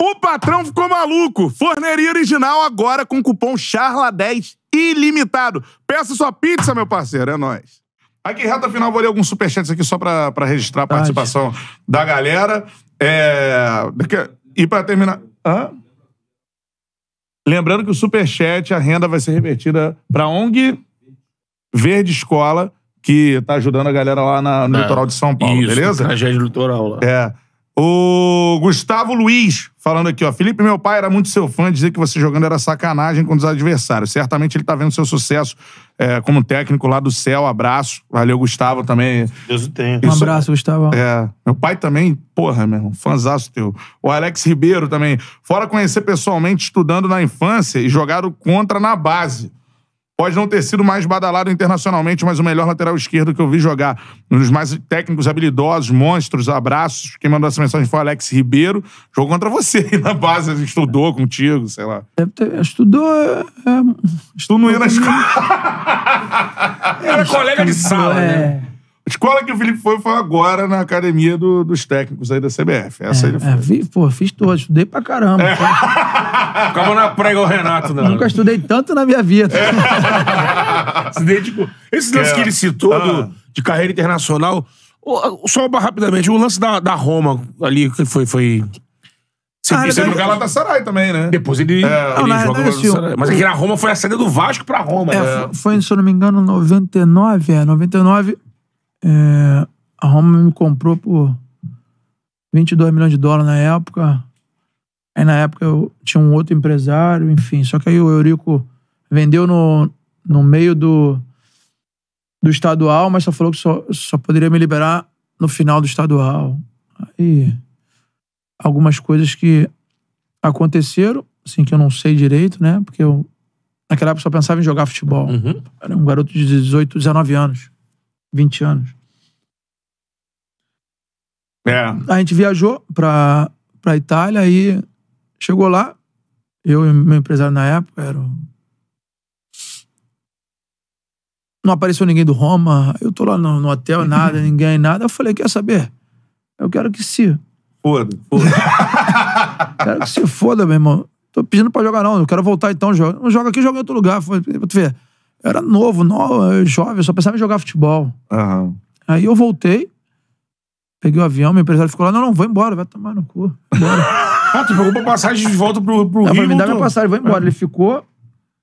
O patrão ficou maluco. Forneria original agora com cupom CHARLA10 ilimitado. Peça sua pizza, meu parceiro. É nóis. Aqui, reta final, vou ler alguns superchats aqui só pra, pra registrar a participação da galera. É... E pra terminar... Hã? Lembrando que o superchat, a renda vai ser revertida pra ONG Verde Escola, que tá ajudando a galera lá na, no é, litoral de São Paulo, isso, beleza? Tragédia litoral lá. É. O Gustavo Luiz falando aqui, ó. Felipe, meu pai era muito seu fã, dizer que você jogando era sacanagem com os adversários. Certamente ele tá vendo seu sucesso é, como técnico lá do céu. Abraço. Valeu, Gustavo, também. Deus o tenha. Isso, um abraço, Gustavo. É. Meu pai também, porra, meu irmão, fãzaço teu. O Alex Ribeiro também. Fora conhecer pessoalmente, estudando na infância e jogaram contra na base. Pode não ter sido mais badalado internacionalmente, mas o melhor lateral esquerdo que eu vi jogar. Um dos mais técnicos, habilidosos, monstros, abraços. Quem mandou essa mensagem foi o Alex Ribeiro. Jogou contra você na base, estudou contigo, sei lá. É, estudou. É, estudou no ia na escola. Era é colega de sala, é. né? escola que o Felipe foi foi agora na academia do, dos técnicos aí da CBF. Essa é, ele foi. É, vi, pô, fiz todo, estudei pra caramba. É. Ficava na prega o Renato, não. Nunca estudei tanto na minha vida. É. Se dedicou. Esse lance é. que ele citou ah. do, de carreira internacional. Só rapidamente, o lance da, da Roma ali, que foi. foi... Você ah, lá no Galatasaray também, né? Depois ele, é, ele não, joga no assim, Galatasaray. Mas aqui é na Roma foi a saída do Vasco pra Roma. É, né? Foi, se eu não me engano, 99, é. 99 é, a Roma me comprou por 22 milhões de dólares na época. Aí na época eu tinha um outro empresário, enfim. Só que aí o Eurico vendeu no, no meio do, do estadual, mas só falou que só, só poderia me liberar no final do estadual. Aí algumas coisas que aconteceram, assim, que eu não sei direito, né? Porque eu naquela época só pensava em jogar futebol. Uhum. Era um garoto de 18, 19 anos, 20 anos. É. A gente viajou pra, pra Itália e chegou lá. Eu e meu empresário na época era. Não apareceu ninguém do Roma. Eu tô lá no, no hotel, nada, ninguém, nada. Eu falei, quer saber? Eu quero que se. Foda. foda. quero que se foda, meu irmão. Tô pedindo pra jogar, não. Eu quero voltar então. Joga. Não joga aqui, joga em outro lugar. pra tu ver. Eu era novo, novo, jovem, só pensava em jogar futebol. Uhum. Aí eu voltei. Peguei o avião, meu empresário ficou lá, não, não, vou embora, vai tomar no cu. ah, tu pegou pra passagem de volta pro, pro não, Rio? me dá então? minha passagem, vou embora. É. Ele ficou,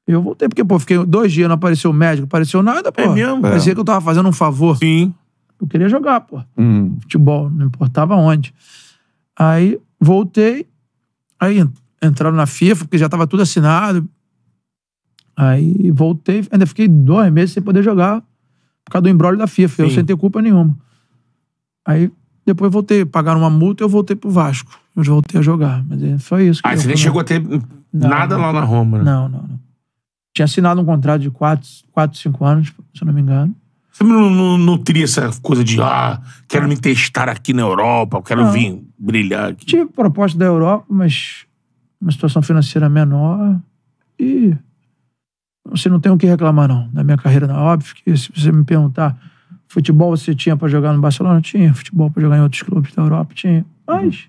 eu voltei, porque, pô, fiquei dois dias, não apareceu o médico, não apareceu nada, pô. É mesmo? Parecia é. que eu tava fazendo um favor. Sim. Eu queria jogar, pô. Hum. Futebol, não importava onde. Aí, voltei, aí entraram na FIFA, porque já tava tudo assinado. Aí, voltei, ainda fiquei dois meses sem poder jogar, por causa do embrólio da FIFA, Sim. eu sem ter culpa nenhuma. Aí depois voltei, pagaram uma multa e eu voltei pro Vasco. Eu voltei a jogar. Mas foi é isso. Que ah, você nem chegou a ter não, nada não, lá na Roma, né? Não, não, não. Tinha assinado um contrato de 4, 5 anos, se eu não me engano. Você não, não, não teria essa coisa de, ah, quero me testar aqui na Europa, quero não. vir brilhar aqui. Tive proposta da Europa, mas uma situação financeira menor e você não tem o que reclamar, não, da minha carreira. na é Óbvio que se você me perguntar Futebol você tinha para jogar no Barcelona? Tinha. Futebol para jogar em outros clubes da Europa? Tinha. Mas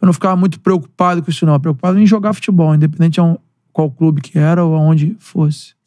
eu não ficava muito preocupado com isso, não. preocupado em jogar futebol, independente de qual clube que era ou aonde fosse.